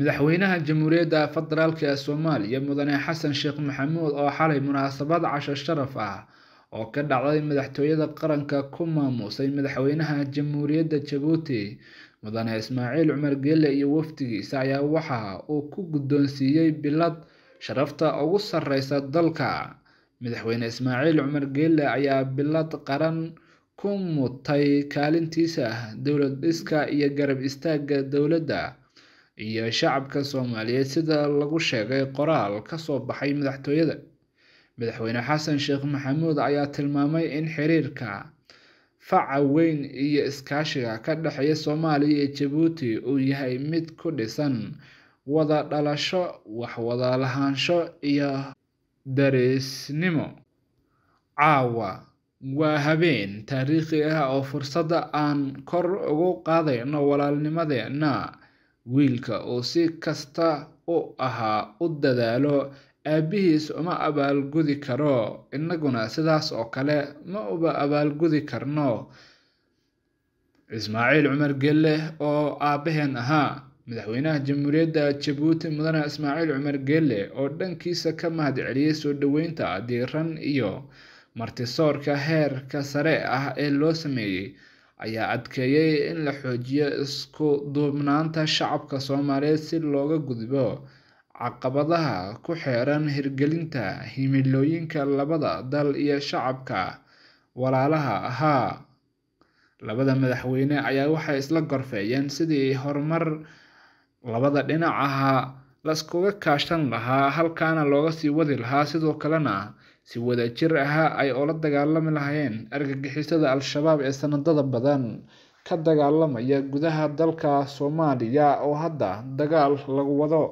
madaxweynaha jamhuuriyadda federaalk ee soomaaliya mudane xasan sheekh maxamuud oo xalay munaasabad cashar sharaf ah oo ka dhacday madaxtooyada qaranka ku maamuusay madaxweynaha jamhuuriyadda jabuuti mudane ismaaciil cumar geele iyo wafdigiisa ayaa waxa uu ku guddoonsiiyey bilad sharafta ugu sarreysa dalka madaxweyne ismaaciil cumar geele ayaa bilad qaran ku mutay kaalintiisa dowlad dhiska iyo garab istaagga dowladda iyo shacabka soomaaliyeed sida lagu sheegay qoraal ka soo baxay madaxtooyada madaxweyne xasan sheekh maxamuud ayaa tilmaamay in xiriirka faca weyn iyo iskaashiga ka dhexeeya soomaaliya iyo jabuuti uu yahay mid ku dhisan wada dhalasho waxwada lahaansho iyo dariisnimo caawa waa habeen taariikhi ah oo fursadda aan kor ugu qaadayno walaalnimadeena wiilka oo si kasta u ahaa u dadaalo aabbihiis uma abaalgudi karo innaguna sidaas oo kale ma uba abaalgudi karno ismaaciil cumar gelle oo aabbaheen ahaa madaxweynaha jamhuuriyadda jabuuti mudane ismaaciil cumar gelle oo dhankiisa ka mahad celiyey soo dhoweynta diiran iyo martisoorka heerka sare ah ee loo sameeyey ayaa adkeeyay in la xoojiyo isku duubnaanta shacabka Soomaaliyeed si looga gudbo caqabadaha ku xeeran hirgelinta himilooyinka labada dal iyo shacabka walaalaha ahaa. Labada madaxweyne ayaa waxay isla gorfeeyeen sidii horumar labada dhinac ahaa laskuga kaashan lahaa halkaana looga sii wadi lahaa sidoo kalena si wada jir aha ay ola dagaalami lahayeen argagixisada al-shabaab ee sanadada badan ka dagaalamaya gudaha dalka soomaaliya oo hadda dagaal lagu wado